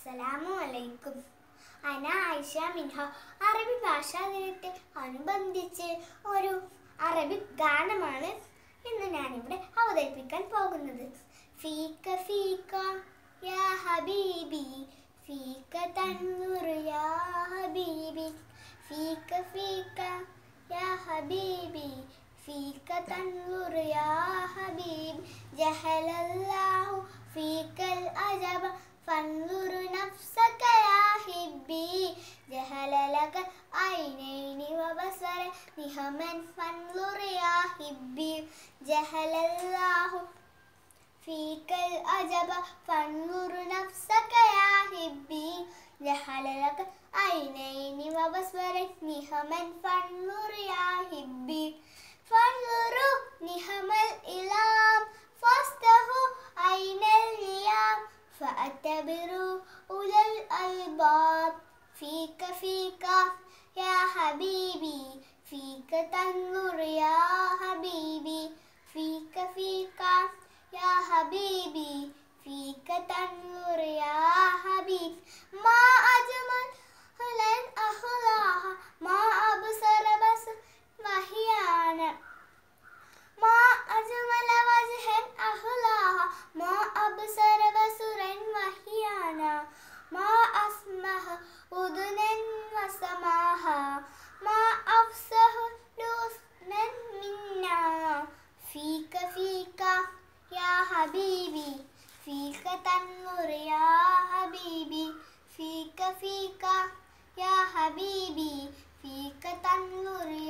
അസ്സലാമു അലൈക്കും അന ആയിഷ മിൻഹ അറബി ഭാഷാ ദിനത്തെ അനുബന്ധിച്ച് ഒരു അറബി ഗാനമാണ് ഇന്ന് ഞാനിവിടെ അവതരിപ്പിക്കാൻ പോകുന്നത് ഫീക്ക ഫീക്ക യാ ഹബീബി ഫീക്ക തന്നൂർ യാ ഹബീബി ഫീക്ക ഫീക്ക യാ ഹബീബി ഫീക്ക തന്നൂർ യാ ഹബീബി ജഹലല്ലാഹു ഫീക്കൽ അജബ فانظر نفسك يا حبي جهل لك عينين وبصر نهما فانظر يا حبي جهل الله فيك الأجب فانظر نفسك يا حبي جهل لك عينين وبصر نهما فانظر يا حبي فانظروا وأتبر أولى الألباب فيك فيك يا حبيبي فيك تنور يا حبيبي فيك فيك يا حبيبي فيك تنور يا حبيبي ما habibi fika tanur ya habibi fika fika ya habibi fika tanur ya